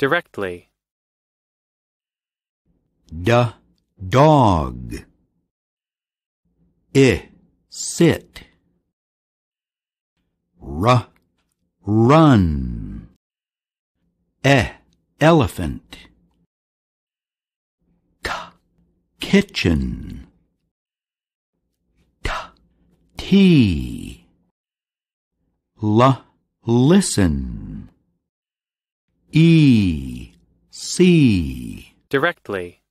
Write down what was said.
directly. D dog. I sit. R run. E elephant. K kitchen. T tea. L listen. E. C. Directly.